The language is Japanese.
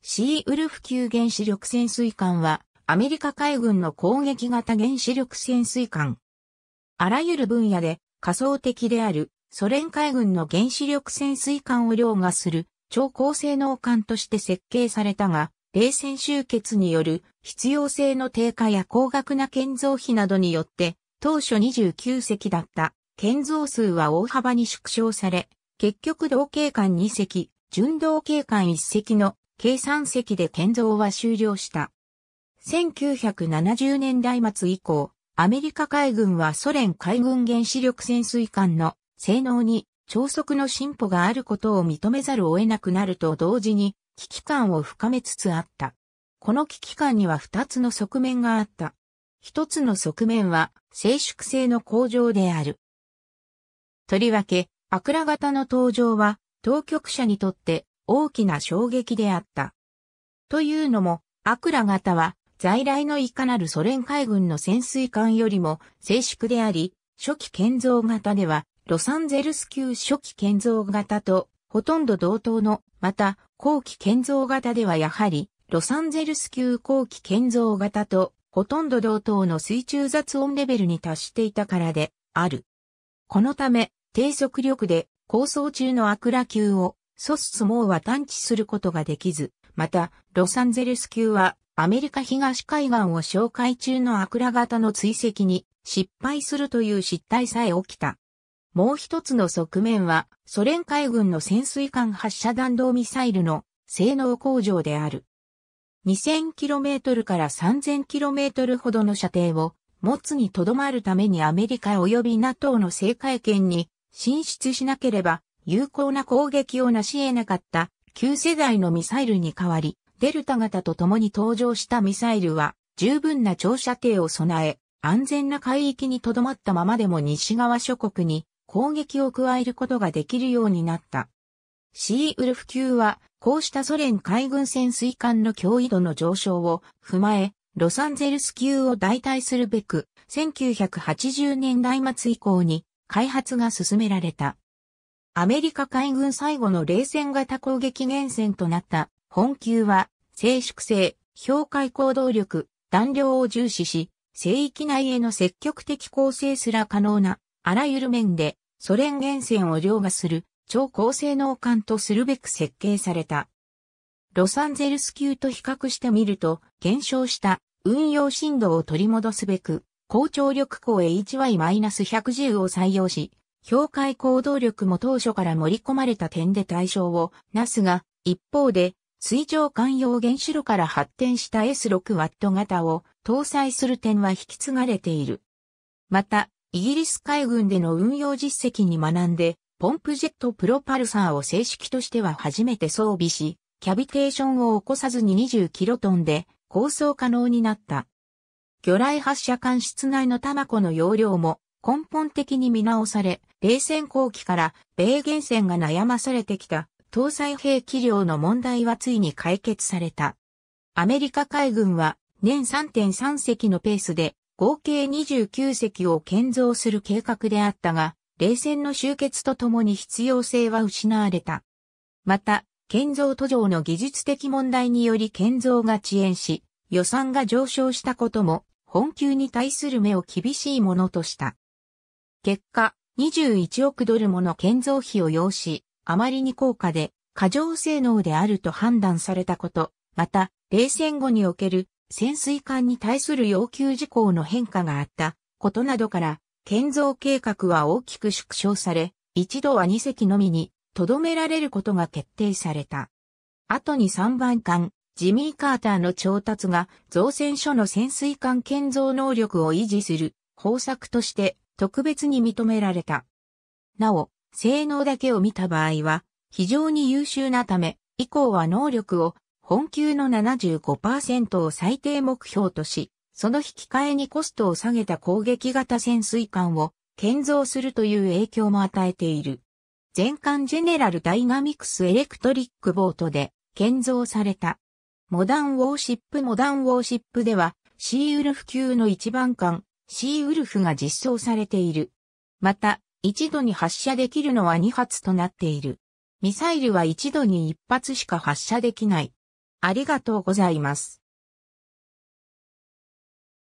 シーウルフ級原子力潜水艦は、アメリカ海軍の攻撃型原子力潜水艦。あらゆる分野で仮想的であるソ連海軍の原子力潜水艦を凌駕する超高性能艦として設計されたが、冷戦終結による必要性の低下や高額な建造費などによって、当初29隻だった建造数は大幅に縮小され、結局同型艦2隻、巡同型艦1隻の計算席で建造は終了した。1970年代末以降、アメリカ海軍はソ連海軍原子力潜水艦の性能に超速の進歩があることを認めざるを得なくなると同時に危機感を深めつつあった。この危機感には二つの側面があった。一つの側面は静粛性の向上である。とりわけ、アクラ型の登場は当局者にとって大きな衝撃であった。というのも、アクラ型は在来のいかなるソ連海軍の潜水艦よりも静粛であり、初期建造型ではロサンゼルス級初期建造型とほとんど同等の、また後期建造型ではやはりロサンゼルス級後期建造型とほとんど同等の水中雑音レベルに達していたからである。このため低速力で構想中のアクラ級をソススモーは探知することができず、また、ロサンゼルス級は、アメリカ東海岸を紹介中のアクラ型の追跡に失敗するという失態さえ起きた。もう一つの側面は、ソ連海軍の潜水艦発射弾道ミサイルの性能向上である。2000km から 3000km ほどの射程を持つにとどまるためにアメリカ及び NATO の制海権に進出しなければ有効な攻撃を成し得なかった旧世代のミサイルに代わり、デルタ型と共に登場したミサイルは十分な長射程を備え、安全な海域に留まったままでも西側諸国に攻撃を加えることができるようになった。シーウルフ級は、こうしたソ連海軍潜水艦の脅威度の上昇を踏まえ、ロサンゼルス級を代替するべく、1980年代末以降に開発が進められた。アメリカ海軍最後の冷戦型攻撃源泉となった本級は、静粛性、評価行動力、弾量を重視し、聖域内への積極的構成すら可能な、あらゆる面で、ソ連源泉を凌駕する、超高性能艦とするべく設計された。ロサンゼルス級と比較してみると、減少した運用振動を取り戻すべく、高張力校 HY-110 を採用し、境界行動力も当初から盛り込まれた点で対象をなすが、一方で、水上艦用原子炉から発展した S6W 型を搭載する点は引き継がれている。また、イギリス海軍での運用実績に学んで、ポンプジェットプロパルサーを正式としては初めて装備し、キャビテーションを起こさずに20キロトンで構想可能になった。魚雷発射管室内のタマコの容量も根本的に見直され、冷戦後期から米原戦が悩まされてきた搭載兵器量の問題はついに解決された。アメリカ海軍は年3.3隻のペースで合計29隻を建造する計画であったが、冷戦の終結とともに必要性は失われた。また、建造途上の技術的問題により建造が遅延し、予算が上昇したことも、本級に対する目を厳しいものとした。結果、21億ドルもの建造費を要し、あまりに高価で過剰性能であると判断されたこと、また、冷戦後における潜水艦に対する要求事項の変化があったことなどから、建造計画は大きく縮小され、一度は2隻のみに留められることが決定された。後に3番艦、ジミー・カーターの調達が造船所の潜水艦建造能力を維持する方策として特別に認められた。なお、性能だけを見た場合は、非常に優秀なため、以降は能力を本級の75%を最低目標とし、その引き換えにコストを下げた攻撃型潜水艦を建造するという影響も与えている。全艦ジェネラルダイナミクスエレクトリックボートで建造された。モダンウォーシップモダンウォーシップではシーウルフ級の一番艦シーウルフが実装されている。また、一度に発射できるのは2発となっている。ミサイルは一度に1発しか発射できない。ありがとうございます。